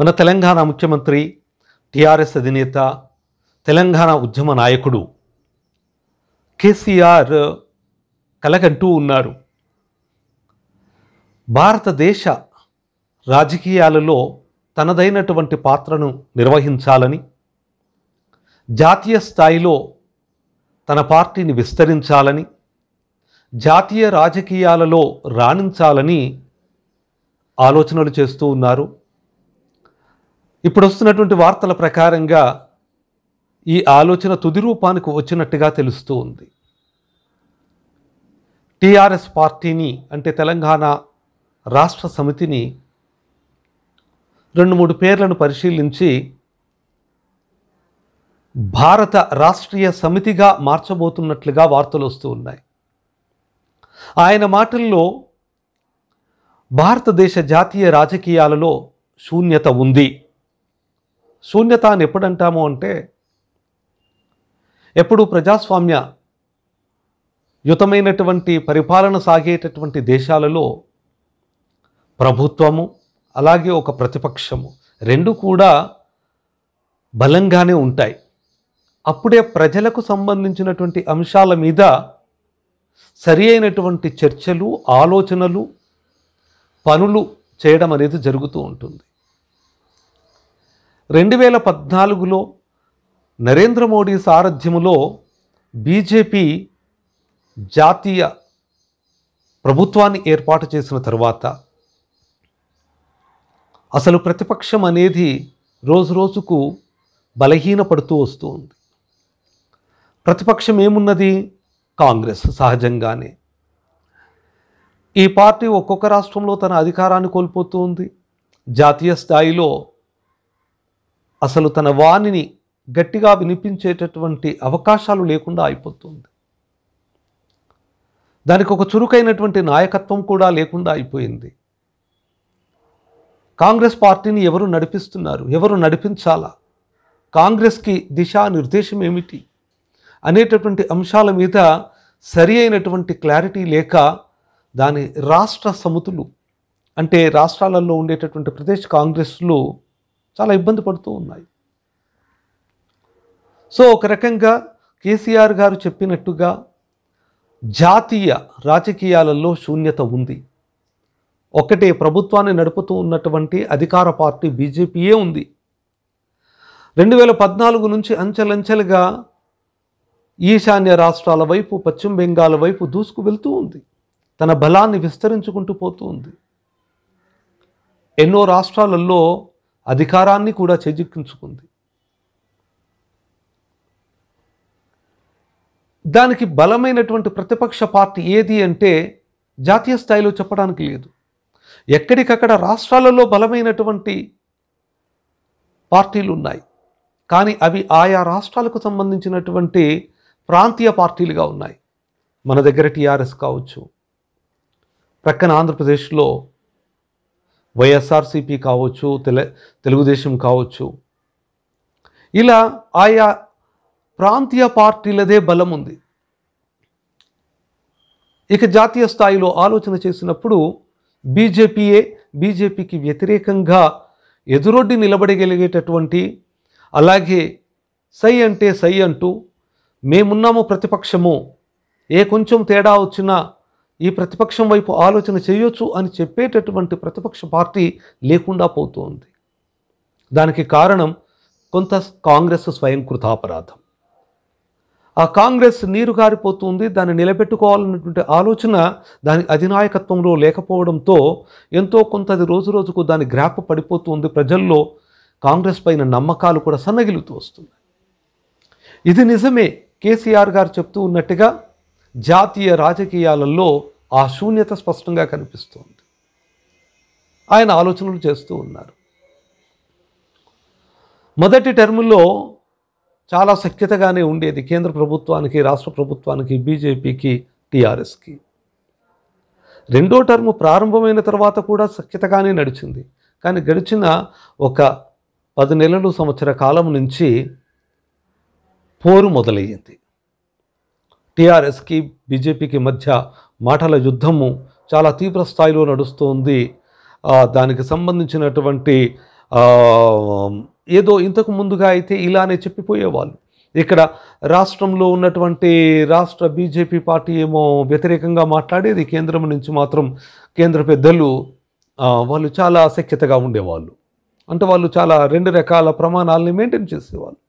మన తెలంగాణ ముఖ్యమంత్రి టీఆర్ఎస్ అధినేత తెలంగాణ ఉద్యమ నాయకుడు కేసీఆర్ కలగంటూ ఉన్నారు భారతదేశ రాజకీయాలలో తనదైనటువంటి పాత్రను నిర్వహించాలని జాతీయ స్థాయిలో తన పార్టీని విస్తరించాలని జాతీయ రాజకీయాలలో రాణించాలని ఆలోచనలు చేస్తూ ఉన్నారు ఇప్పుడు వస్తున్నటువంటి వార్తల ప్రకారంగా ఈ ఆలోచన తుది రూపానికి వచ్చినట్టుగా తెలుస్తూ ఉంది టీఆర్ఎస్ పార్టీని అంటే తెలంగాణ రాష్ట్ర సమితిని రెండు మూడు పేర్లను పరిశీలించి భారత రాష్ట్రీయ సమితిగా మార్చబోతున్నట్లుగా వార్తలు వస్తూ ఉన్నాయి ఆయన మాటల్లో భారతదేశ జాతీయ రాజకీయాలలో శూన్యత ఉంది శూన్యత అని ఎప్పుడంటాము అంటే ఎప్పుడు ప్రజాస్వామ్య యుతమైనటువంటి పరిపాలన సాగేటటువంటి దేశాలలో ప్రభుత్వము అలాగే ఒక ప్రతిపక్షము రెండు కూడా బలంగానే ఉంటాయి అప్పుడే ప్రజలకు సంబంధించినటువంటి అంశాల మీద సరి అయినటువంటి చర్చలు ఆలోచనలు పనులు చేయడం అనేది జరుగుతూ ఉంటుంది రెండు వేల పద్నాలుగులో నరేంద్ర మోడీ సారథ్యములో బీజేపీ జాతీయ ప్రభుత్వాన్ని ఏర్పాటు చేసిన తరువాత అసలు ప్రతిపక్షం అనేది రోజు రోజుకు బలహీనపడుతూ వస్తూ ఉంది ప్రతిపక్షం ఏమున్నది కాంగ్రెస్ సహజంగానే ఈ పార్టీ ఒక్కొక్క రాష్ట్రంలో తన అధికారాన్ని కోల్పోతూ ఉంది జాతీయ స్థాయిలో అసలు తన వాణిని గట్టిగా వినిపించేటటువంటి అవకాశాలు లేకుండా అయిపోతుంది దానికి ఒక చురుకైనటువంటి నాయకత్వం కూడా లేకుండా అయిపోయింది కాంగ్రెస్ పార్టీని ఎవరు నడిపిస్తున్నారు ఎవరు నడిపించాలా కాంగ్రెస్కి దిశానిర్దేశం ఏమిటి అనేటటువంటి అంశాల మీద సరి అయినటువంటి క్లారిటీ లేక దాని రాష్ట్ర సమితులు అంటే రాష్ట్రాలలో ఉండేటటువంటి ప్రదేశ్ కాంగ్రెస్లో చాలా ఇబ్బంది పడుతూ ఉన్నాయి సో ఒక రకంగా కేసీఆర్ గారు చెప్పినట్టుగా జాతీయ రాజకీయాలలో శూన్యత ఉంది ఒకటే ప్రభుత్వాన్ని నడుపుతూ ఉన్నటువంటి అధికార పార్టీ బీజేపీయే ఉంది రెండు వేల పద్నాలుగు నుంచి అంచెలంచెలుగా ఈశాన్య రాష్ట్రాల వైపు పశ్చిమ బెంగాల్ వైపు దూసుకు వెళ్తూ ఉంది తన బలాన్ని విస్తరించుకుంటూ పోతూ ఉంది ఎన్నో రాష్ట్రాలలో అధికారాన్ని కూడా చేజిక్కించుకుంది దానికి బలమైనటువంటి ప్రతిపక్ష పార్టీ ఏది అంటే జాతీయ స్థాయిలో చెప్పడానికి లేదు ఎక్కడికక్కడ రాష్ట్రాలలో బలమైనటువంటి పార్టీలు ఉన్నాయి కానీ అవి ఆయా రాష్ట్రాలకు సంబంధించినటువంటి ప్రాంతీయ పార్టీలుగా ఉన్నాయి మన దగ్గర టీఆర్ఎస్ కావచ్చు ప్రక్కన ఆంధ్రప్రదేశ్లో వైఎస్ఆర్సీపీ కావచ్చు తెల తెలుగుదేశం కావచ్చు ఇలా ఆయా ప్రాంతీయ పార్టీలదే బలం ఉంది ఇక జాతీయ స్థాయిలో ఆలోచన చేసినప్పుడు బీజేపీయే బీజేపీకి వ్యతిరేకంగా ఎదురొడ్డి నిలబడగలిగేటటువంటి అలాగే సై అంటే సై అంటూ మేమున్నాము ప్రతిపక్షము ఏ కొంచెం తేడా వచ్చినా ఈ ప్రతిపక్షం వైపు ఆలోచన చేయొచ్చు అని చెప్పేటటువంటి ప్రతిపక్ష పార్టీ లేకుండా పోతుంది దానికి కారణం కొంత కాంగ్రెస్ స్వయం కృతాపరాధం ఆ కాంగ్రెస్ నీరు కారిపోతుంది దాన్ని నిలబెట్టుకోవాలన్నటువంటి ఆలోచన దాని అధినాయకత్వంలో లేకపోవడంతో ఎంతో కొంత అది రోజు రోజుకు దాని గ్రాప పడిపోతుంది ప్రజల్లో కాంగ్రెస్ పైన నమ్మకాలు కూడా సన్నగిలుతూ వస్తున్నాయి ఇది నిజమే కేసీఆర్ గారు చెప్తూ ఉన్నట్టుగా జాతీయ రాజకీయాలలో ఆ శూన్యత స్పష్టంగా కనిపిస్తోంది ఆయన ఆలోచనలు చేస్తూ ఉన్నారు మొదటి టర్ములో చాలా సఖ్యతగానే ఉండేది కేంద్ర ప్రభుత్వానికి రాష్ట్ర ప్రభుత్వానికి బీజేపీకి టీఆర్ఎస్కి రెండో టర్మ్ ప్రారంభమైన తర్వాత కూడా సఖ్యతగానే నడిచింది కానీ గడిచిన ఒక పది నెలలు సంవత్సర కాలం నుంచి పోరు మొదలయ్యింది టీఆర్ఎస్కి బీజేపీకి మధ్య మాటల యుద్ధము చాలా తీవ్ర స్థాయిలో నడుస్తుంది దానికి సంబంధించినటువంటి ఏదో ఇంతకు ముందుగా అయితే ఇలానే చెప్పిపోయేవాళ్ళు ఇక్కడ రాష్ట్రంలో ఉన్నటువంటి రాష్ట్ర బీజేపీ పార్టీ ఏమో వ్యతిరేకంగా మాట్లాడేది కేంద్రం నుంచి మాత్రం కేంద్ర పెద్దలు వాళ్ళు చాలా అసఖ్యతగా ఉండేవాళ్ళు అంటే వాళ్ళు చాలా రెండు రకాల ప్రమాణాలని మెయింటైన్ చేసేవాళ్ళు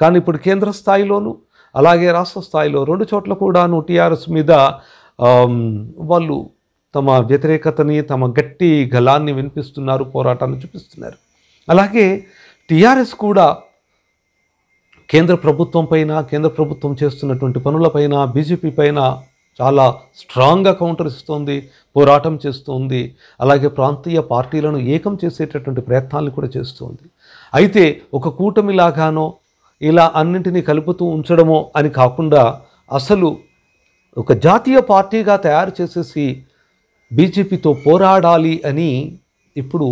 కానీ ఇప్పుడు కేంద్ర స్థాయిలోనూ అలాగే రాష్ట్ర స్థాయిలో రెండు చోట్ల కూడాను టీఆర్ఎస్ మీద వాళ్ళు తమ వ్యతిరేకతని తమ గట్టి గలాన్ని వినిపిస్తున్నారు పోరాటాన్ని చూపిస్తున్నారు అలాగే టీఆర్ఎస్ కూడా కేంద్ర ప్రభుత్వం పైన కేంద్ర ప్రభుత్వం చేస్తున్నటువంటి పనులపైన బీజేపీ పైన చాలా స్ట్రాంగ్గా కౌంటర్ ఇస్తోంది పోరాటం చేస్తోంది అలాగే ప్రాంతీయ పార్టీలను ఏకం చేసేటటువంటి ప్రయత్నాలు కూడా చేస్తోంది అయితే ఒక కూటమిలాగానో ఇలా అన్నింటినీ కలుపుతూ ఉంచడమో అని కాకుండా అసలు ఒక జాతీయ పార్టీగా తయారు చేసేసి బీజేపీతో పోరాడాలి అని ఇప్పుడు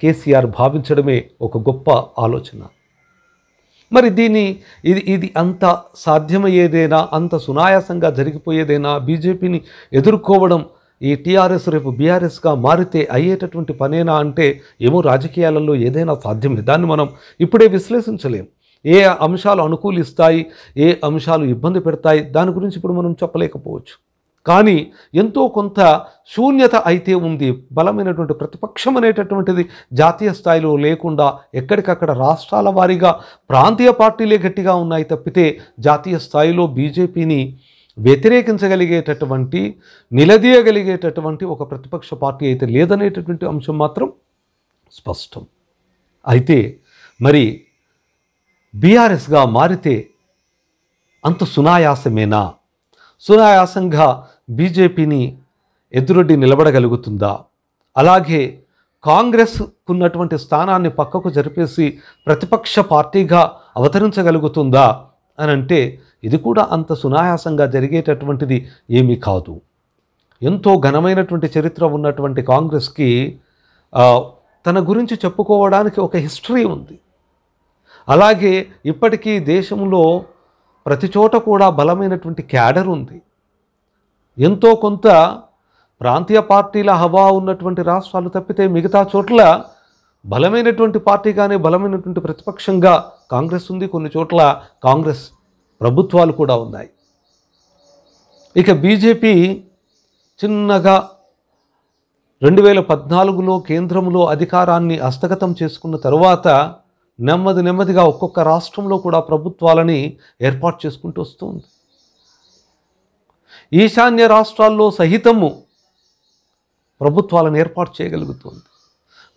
కేసీఆర్ భావించడమే ఒక గొప్ప ఆలోచన మరి దీన్ని ఇది ఇది అంత సాధ్యమయ్యేదేనా అంత సునాయాసంగా జరిగిపోయేదేనా బీజేపీని ఎదుర్కోవడం ఈ టీఆర్ఎస్ రేపు బీఆర్ఎస్గా మారితే అయ్యేటటువంటి పనేనా అంటే ఏమో రాజకీయాలలో ఏదైనా సాధ్యమే దాన్ని మనం ఇప్పుడే విశ్లేషించలేం ఏ అంశాలు అనుకూలిస్తాయి ఏ అంశాలు ఇబ్బంది పెడతాయి దాని గురించి ఇప్పుడు మనం చెప్పలేకపోవచ్చు కానీ ఎంతో కొంత శూన్యత అయితే ఉంది బలమైనటువంటి ప్రతిపక్షం అనేటటువంటిది జాతీయ స్థాయిలో లేకుండా ఎక్కడికక్కడ రాష్ట్రాల వారీగా ప్రాంతీయ పార్టీలే గట్టిగా ఉన్నాయి తప్పితే జాతీయ స్థాయిలో బీజేపీని వ్యతిరేకించగలిగేటటువంటి నిలదీయగలిగేటటువంటి ఒక ప్రతిపక్ష పార్టీ అయితే లేదనేటటువంటి అంశం మాత్రం స్పష్టం అయితే మరి బీఆర్ఎస్గా మారితే అంత సునాయాసమేనా సునాయాసంగా బీజేపీని ఎదురొడ్డి నిలబడగలుగుతుందా అలాగే కాంగ్రెస్ ఉన్నటువంటి స్థానాన్ని పక్కకు జరిపేసి ప్రతిపక్ష పార్టీగా అవతరించగలుగుతుందా అని అంటే ఇది కూడా అంత సునాయాసంగా జరిగేటటువంటిది ఏమీ కాదు ఎంతో ఘనమైనటువంటి చరిత్ర ఉన్నటువంటి కాంగ్రెస్కి తన గురించి చెప్పుకోవడానికి ఒక హిస్టరీ ఉంది అలాగే ఇప్పటికీ దేశంలో ప్రతి చోట కూడా బలమైనటువంటి క్యాడర్ ఉంది ఎంతో కొంత ప్రాంతీయ పార్టీల హవా ఉన్నటువంటి రాష్ట్రాలు తప్పితే మిగతా చోట్ల బలమైనటువంటి పార్టీగానే బలమైనటువంటి ప్రతిపక్షంగా కాంగ్రెస్ ఉంది కొన్ని చోట్ల కాంగ్రెస్ ప్రభుత్వాలు కూడా ఉన్నాయి ఇక బీజేపీ చిన్నగా రెండు వేల పద్నాలుగులో కేంద్రంలో అధికారాన్ని హస్తగతం చేసుకున్న తర్వాత నెమ్మది నెమ్మదిగా ఒక్కొక్క రాష్ట్రంలో కూడా ప్రభుత్వాలని ఏర్పాటు చేసుకుంటూ వస్తుంది ఈశాన్య రాష్ట్రాల్లో సహితము ప్రభుత్వాలను ఏర్పాటు చేయగలుగుతుంది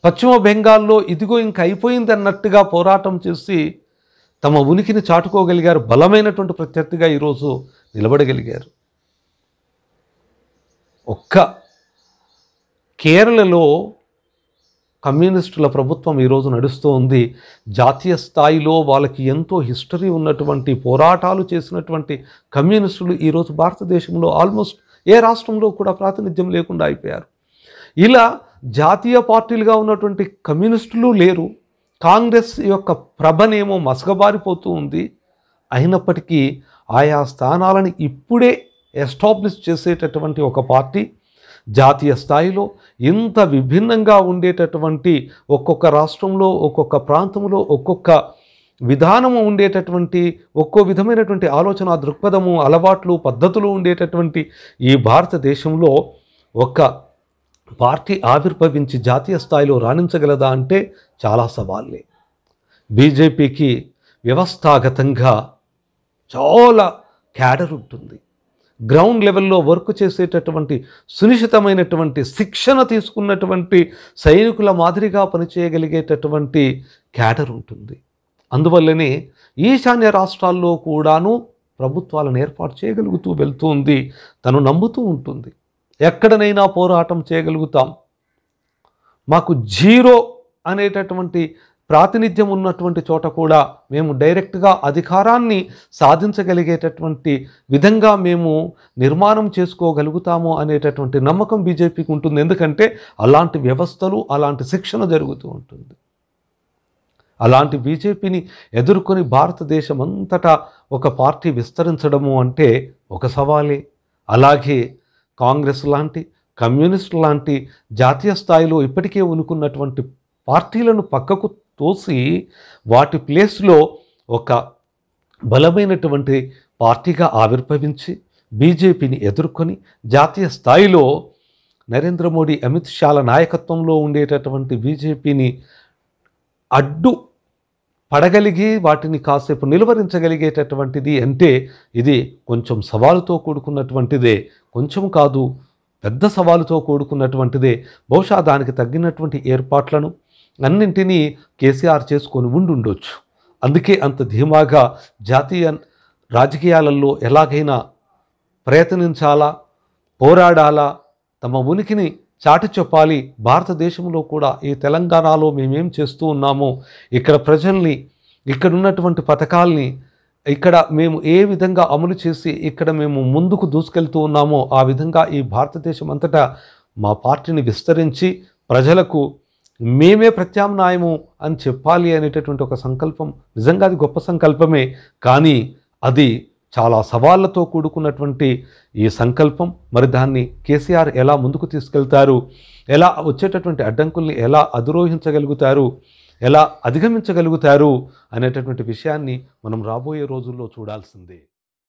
పశ్చిమ బెంగాల్లో ఇదిగో ఇంక అయిపోయింది అన్నట్టుగా పోరాటం చేసి తమ ఉనికిని చాటుకోగలిగారు బలమైనటువంటి ప్రత్యర్థిగా ఈరోజు నిలబడగలిగారు ఒక్క కేరళలో కమ్యూనిస్టుల ప్రభుత్వం ఈరోజు నడుస్తూ ఉంది జాతీయ స్థాయిలో వాళ్ళకి ఎంతో హిస్టరీ ఉన్నటువంటి పోరాటాలు చేసినటువంటి కమ్యూనిస్టులు ఈరోజు భారతదేశంలో ఆల్మోస్ట్ ఏ రాష్ట్రంలో కూడా ప్రాతినిధ్యం లేకుండా అయిపోయారు ఇలా జాతీయ పార్టీలుగా ఉన్నటువంటి కమ్యూనిస్టులు లేరు కాంగ్రెస్ యొక్క ప్రభనేమో మసగబారిపోతూ ఉంది అయినప్పటికీ ఆయా స్థానాలను ఇప్పుడే ఎస్టాబ్లిష్ చేసేటటువంటి ఒక పార్టీ జాతీయ స్థాయిలో ఇంత విభిన్నంగా ఉండేటటువంటి ఒక్కొక్క రాష్ట్రంలో ఒక్కొక్క ప్రాంతంలో ఒక్కొక్క విధానము ఉండేటటువంటి ఒక్కో విధమైనటువంటి ఆలోచన దృక్పథము అలవాట్లు పద్ధతులు ఉండేటటువంటి ఈ భారతదేశంలో ఒక పార్టీ ఆవిర్భవించి జాతీయ స్థాయిలో రాణించగలదా అంటే చాలా సవాళ్ళే బీజేపీకి వ్యవస్థాగతంగా చాలా క్యాడర్ ఉంటుంది గ్రౌండ్ లెవెల్లో వర్క్ చేసేటటువంటి సునిశ్చితమైనటువంటి శిక్షణ తీసుకున్నటువంటి సైనికుల మాదిరిగా పనిచేయగలిగేటటువంటి క్యాడర్ ఉంటుంది అందువల్లనే ఈశాన్య రాష్ట్రాల్లో కూడాను ప్రభుత్వాలను ఏర్పాటు చేయగలుగుతూ ఉంది తను నమ్ముతూ ఉంటుంది ఎక్కడనైనా పోరాటం చేయగలుగుతాం మాకు జీరో అనేటటువంటి ప్రాతినిధ్యం ఉన్నటువంటి చోట కూడా మేము డైరెక్ట్గా అధికారాన్ని సాధించగలిగేటటువంటి విధంగా మేము నిర్మాణం చేసుకోగలుగుతాము అనేటటువంటి నమ్మకం బీజేపీకి ఉంటుంది ఎందుకంటే అలాంటి వ్యవస్థలు అలాంటి శిక్షణ జరుగుతూ ఉంటుంది అలాంటి బీజేపీని ఎదుర్కొని భారతదేశం అంతటా ఒక పార్టీ విస్తరించడము అంటే ఒక సవాలే అలాగే కాంగ్రెస్ లాంటి కమ్యూనిస్ట్ లాంటి జాతీయ స్థాయిలో ఇప్పటికే ఉనుకున్నటువంటి పార్టీలను పక్కకు తోసి వాటి ప్లేస్లో ఒక బలమైనటువంటి పార్టీగా ఆవిర్భవించి బీజేపీని ఎదుర్కొని జాతీయ స్థాయిలో నరేంద్ర మోడీ అమిత్ షాల నాయకత్వంలో ఉండేటటువంటి బీజేపీని అడ్డు పడగలిగి వాటిని కాసేపు నిలువరించగలిగేటటువంటిది అంటే ఇది కొంచెం సవాలుతో కూడుకున్నటువంటిదే కొంచెం కాదు పెద్ద సవాలుతో కూడుకున్నటువంటిదే బహుశా దానికి తగ్గినటువంటి ఏర్పాట్లను అన్నింటినీ కేసీఆర్ చేసుకొని ఉండి ఉండొచ్చు అందుకే అంత ధీమాగా జాతీయ రాజకీయాలలో ఎలాగైనా ప్రయత్నించాలా పోరాడాలా తమ ఉనికిని చాటి చెప్పాలి భారతదేశంలో కూడా ఈ తెలంగాణలో మేమేం చేస్తూ ఉన్నామో ఇక్కడ ప్రజల్ని ఇక్కడ ఉన్నటువంటి పథకాల్ని ఇక్కడ మేము ఏ విధంగా అమలు చేసి ఇక్కడ మేము ముందుకు దూసుకెళ్తూ ఉన్నామో ఆ విధంగా ఈ భారతదేశం అంతటా మా పార్టీని విస్తరించి ప్రజలకు మేమే ప్రత్యామ్నాయము అని చెప్పాలి అనేటటువంటి ఒక సంకల్పం నిజంగా అది గొప్ప సంకల్పమే కానీ అది చాలా సవాళ్లతో కూడుకున్నటువంటి ఈ సంకల్పం మరి దాన్ని కేసీఆర్ ఎలా ముందుకు తీసుకెళ్తారు ఎలా వచ్చేటటువంటి అడ్డంకుల్ని ఎలా అధిరోహించగలుగుతారు ఎలా అధిగమించగలుగుతారు అనేటటువంటి విషయాన్ని మనం రాబోయే రోజుల్లో చూడాల్సిందే